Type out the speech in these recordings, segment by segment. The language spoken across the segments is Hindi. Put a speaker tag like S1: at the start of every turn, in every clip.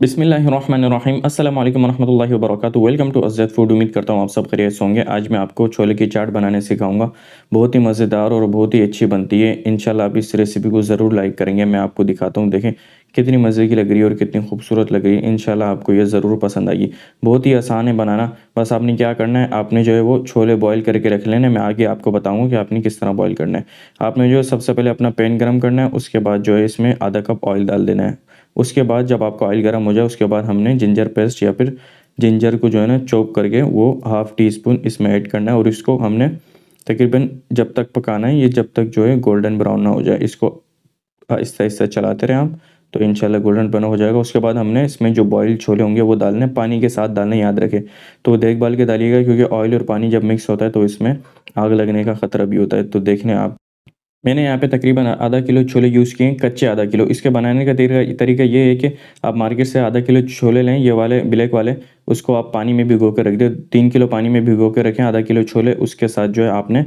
S1: बिसमीम अल्लाम वरहमल वर्क वेलकम टू अजैद फूड उम्मीद करता हूँ आप सब खरीद होंगे आज मैं आपको छोले की चाट बनाने सिखाऊंगा बहुत ही मज़ेदार और बहुत ही अच्छी बनती है इन आप इस रेसिपी को ज़रूर लाइक करेंगे मैं आपको दिखाता हूँ देखें कितनी मज़े की लग रही है और कितनी खूबसूरत लग रही है इन आपको यह ज़रूर पसंद आएगी बहुत ही आसान है बनाना बस आपने क्या करना है आपने जो है वो छोले बॉयल करके रख लेने मैं आगे आपको बताऊँगा कि आपने किस तरह बॉयल करना है आपने जो है सबसे पहले अपना पैन गर्म करना है उसके बाद जो है इसमें आधा कप ऑयल डाल देना है उसके बाद जब आपका ऑयल गर्म हो जाए उसके बाद हमने जिंजर पेस्ट या फिर जिंजर को जो है ना चॉप करके वो हाफ़ टी स्पून इसमें ऐड करना है और इसको हमने तकरीबन जब तक पकाना है ये जब तक जो है गोल्डन ब्राउन ना हो जाए इसको आहिस्ता हाँ, आहिस्ता चलाते रहें आप तो इनशाला गोल्डन ब्राउन हो जाएगा उसके बाद हमने इसमें जो बॉयल छोले होंगे वो डालने पानी के साथ डालने याद रखें तो देखभाल के डालिएगा क्योंकि ऑयल और पानी जब मिक्स होता है तो इसमें आग लगने का ख़तरा भी होता है तो देखने आप मैंने यहाँ पे तकरीबन आधा किलो छोले यूज़ किए हैं कच्चे आधा किलो इसके बनाने का तरीका ये है कि आप मार्केट से आधा किलो छोले लें ये वाले ब्लैक वाले उसको आप पानी में भिगो कर रख दें तीन किलो पानी में भिगो कर रखें आधा किलो छोले उसके साथ जो है आपने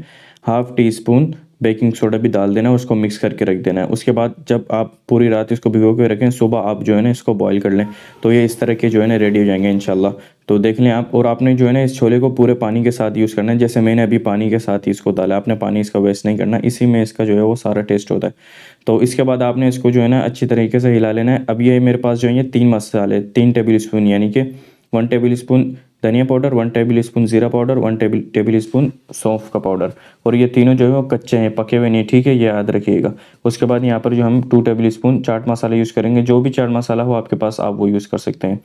S1: half teaspoon baking soda भी डाल देना है उसको मिक्स करके रख देना है उसके बाद जब आप पूरी रात इसको भिगो के रखें सुबह आप जो है ना इसको बॉईल कर लें तो ये इस तरह के जो है ना रेडी हो जाएंगे इनशाला तो देख लें आप और आपने जो है ना इस छोले को पूरे पानी के साथ यूज़ करना है जैसे मैंने अभी पानी के साथ ही इसको डाला आपने पानी इसका वेस्ट नहीं करना इसी में इसका जो है वो सारा टेस्ट होता है तो इसके बाद आपने इसको जो है ना अच्छी तरीके से हिला लेना है अब ये मेरे पास जो है तीन मसाले तीन टेबल स्पून यानी कि वन टेबल स्पून धनिया पाउडर वन टेबल स्पून जीरा powder one table tablespoon सौंफ का पाउडर और ये तीनों जो है वो कच्चे हैं पके हुए नहीं ठीक है ये याद रखिएगा उसके बाद यहाँ पर जो हम two tablespoon chaat masala use करेंगे जो भी चाट मसाला हो आपके पास आप वो यूज़ कर सकते हैं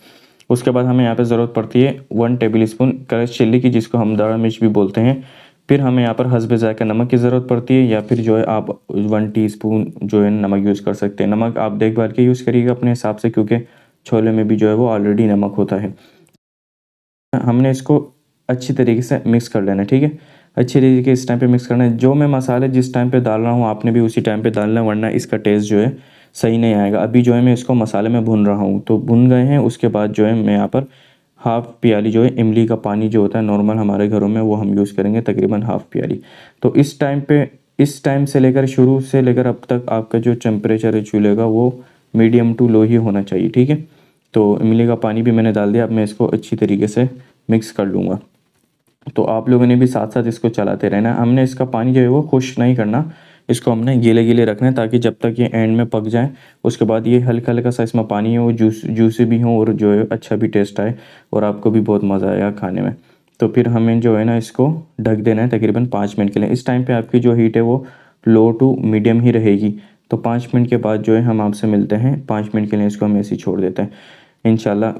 S1: उसके बाद हमें यहाँ पर ज़रूरत पड़ती है one tablespoon crush chilli की जिसको हम दाड़ा मिर्च भी बोलते हैं फिर हमें यहाँ पर हसब ज़ायका नमक की ज़रूरत पड़ती है या फिर जो है आप वन टी जो है नमक यूज़ कर सकते हैं नमक आप देखभाल के यूज़ करिएगा अपने हिसाब से क्योंकि छोले में भी जो है वो ऑलरेडी नमक होता है हमने इसको अच्छी तरीके से मिक्स कर लेना है ठीक है अच्छी तरीके इस टाइम पे मिक्स करना है जो मैं मसाले जिस टाइम पे डाल रहा हूँ आपने भी उसी टाइम पे डालना है वरना इसका टेस्ट जो है सही नहीं आएगा अभी जो है मैं इसको मसाले में भून रहा हूँ तो भून गए हैं उसके बाद जो है मैं यहाँ पर हाफ़ प्याली जो है इमली का पानी जो होता है नॉर्मल हमारे घरों में वो हम यूज़ करेंगे तकरीबन हाफ़ प्याली तो इस टाइम पर इस टाइम से लेकर शुरू से लेकर अब तक आपका जो टेम्परेचर है चूल्हे का वो मीडियम टू लो ही होना चाहिए ठीक है तो इमली का पानी भी मैंने डाल दिया अब मैं इसको अच्छी तरीके से मिक्स कर लूँगा तो आप लोगों ने भी साथ साथ इसको चलाते रहना हमने इसका पानी जो है वो खुश नहीं करना इसको हमने गीले गीले रखना है ताकि जब तक ये एंड में पक जाए उसके बाद ये हल्का हल्का सा इसमें पानी हो जूस जूसी भी हो और जो है अच्छा भी टेस्ट आए और आपको भी बहुत मज़ा आएगा खाने में तो फिर हमें जो है ना इसको ढक देना है तकरीबन पाँच मिनट के लिए इस टाइम पर आपकी जो हीट है वो लो टू मीडियम ही रहेगी तो पाँच मिनट के बाद जो है हम आपसे मिलते हैं पाँच मिनट के लिए इसको हम ऐसे छोड़ देते हैं इन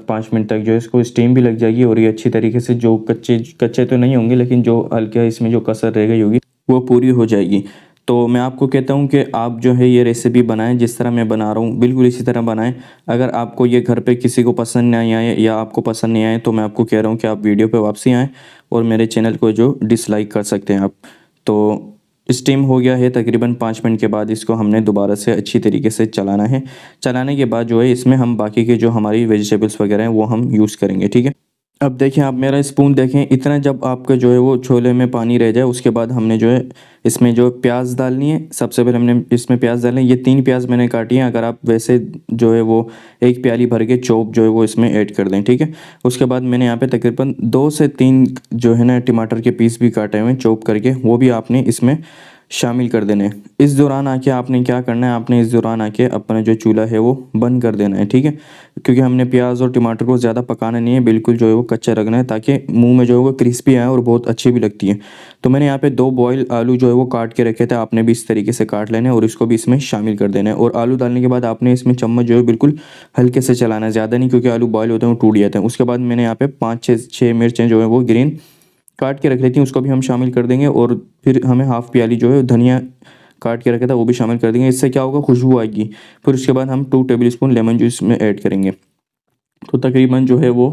S1: पाँच मिनट तक जो है इसको स्टीम भी लग जाएगी और ये अच्छी तरीके से जो कच्चे कच्चे तो नहीं होंगे लेकिन जो हल्के इसमें जो कसर रह गई होगी वो पूरी हो जाएगी तो मैं आपको कहता हूँ कि आप जो है ये रेसिपी बनाएं जिस तरह मैं बना रहा हूँ बिल्कुल इसी तरह बनाएं अगर आपको ये घर पे किसी को पसंद नहीं आए या आपको पसंद नहीं आए तो मैं आपको कह रहा हूँ कि आप वीडियो पे वापसी आएँ और मेरे चैनल को जो डिसलाइक कर सकते हैं आप तो स्टीम हो गया है तकरीबन पाँच मिनट के बाद इसको हमने दोबारा से अच्छी तरीके से चलाना है चलाने के बाद जो है इसमें हम बाकी के जो हमारी वेजिटेबल्स वगैरह हैं वो हम यूज़ करेंगे ठीक है अब देखें आप मेरा स्पून देखें इतना जब आपका जो है वो छोले में पानी रह जाए उसके बाद हमने जो है इसमें जो प्याज डालनी है सबसे पहले हमने इसमें प्याज डालनी है ये तीन प्याज मैंने काटी हैं अगर आप वैसे जो है वो एक प्याली भर के चोप जो है वो इसमें ऐड कर दें ठीक है उसके बाद मैंने यहाँ पे तकरीबन दो से तीन जो है ना टमाटर के पीस भी काटे हुए चोप करके वो भी आपने इसमें शामिल कर देने इस दौरान आके आपने क्या करना है आपने इस दौरान आके अपना जो चूल्हा है वो बंद कर देना है ठीक है क्योंकि हमने प्याज और टमाटर को ज़्यादा पकाना नहीं है बिल्कुल जो है वो कच्चा रखना है ताकि मुंह में जो है वो क्रिस्पी आए और बहुत अच्छी भी लगती है तो मैंने यहाँ पे दो बॉयल आलू जो है वो काट के रखे थे आपने भी इस तरीके से काट लेने और इसको भी इसमें शामिल कर देना है और आलू डालने के बाद आपने इसमें चम्मच जो है बिल्कुल हल्के से चलाना है ज़्यादा नहीं क्योंकि आलू बॉयल होते हैं वो टूट जाते हैं उसके बाद मैंने यहाँ पे पाँच छः छः मिर्चें जो है वो ग्रीन काट के रख लेती हूँ उसको भी हम शामिल कर देंगे और फिर हमें हाफ़ प्याली जो है धनिया काट के रखा था वो भी शामिल कर देंगे इससे क्या होगा खुशबू आएगी फिर उसके बाद हम two tablespoon lemon juice में ऐड करेंगे तो तकरीबन जो है वो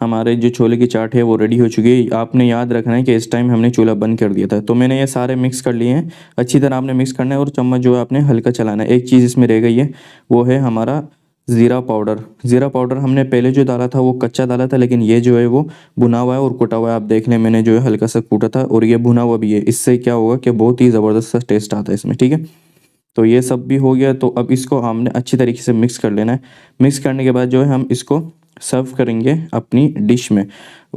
S1: हमारे जो छोले की चाट है वो रेडी हो चुकी है आपने याद रखना है कि इस टाइम हमने चूल्हा बंद कर दिया था तो मैंने ये सारे मिक्स कर लिए हैं अच्छी तरह आपने मिक्स करना है और चम्मच जो है आपने हल्का चलाना है एक चीज़ इसमें रह गई है वो है हमारा ज़ीरा पाउडर ज़ीरा पाउडर हमने पहले जो डाला था वो कच्चा डाला था लेकिन ये जो है वो भुना हुआ है और कुटा हुआ है आप देख लें मैंने जो है हल्का सा कूटा था और ये भुना हुआ भी है इससे क्या होगा कि बहुत ही ज़बरदस्त सा टेस्ट आता है इसमें ठीक है तो ये सब भी हो गया तो अब इसको हमने अच्छी तरीके से मिक्स कर लेना है मिक्स करने के बाद जो है हम इसको सर्व करेंगे अपनी डिश में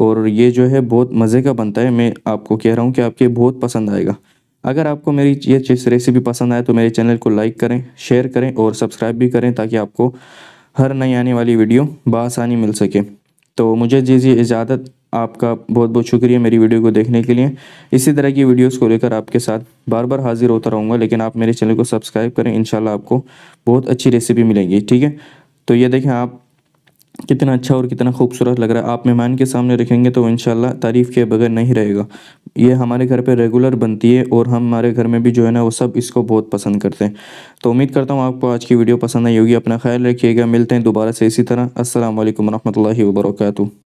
S1: और ये जो है बहुत मज़े का बनता है मैं आपको कह रहा हूँ कि आपके बहुत पसंद आएगा अगर आपको मेरी ये चीज़ रेसिपी पसंद आए तो मेरे चैनल को लाइक करें शेयर करें और सब्सक्राइब भी करें ताकि आपको हर नई आने वाली वीडियो बसानी मिल सके तो मुझे दीजिए इजाज़त आपका बहुत बहुत शुक्रिया मेरी वीडियो को देखने के लिए इसी तरह की वीडियोस को लेकर आपके साथ बार बार हाजिर होता रहूँगा लेकिन आप मेरे चैनल को सब्सक्राइब करें इन आपको बहुत अच्छी रेसिपी मिलेंगी ठीक है तो ये देखें आप कितना अच्छा और कितना खूबसूरत लग रहा है आप मेहमान के सामने रखेंगे तो इन तारीफ़ के बगैर नहीं रहेगा ये हमारे घर पे रेगुलर बनती है और हम हमारे घर में भी जो है ना वो सब इसको बहुत पसंद करते हैं तो उम्मीद करता हूँ आपको आज की वीडियो पसंद आई होगी अपना ख्याल रखिएगा मिलते हैं दोबारा से इसी तरह असल वरहमल वर्का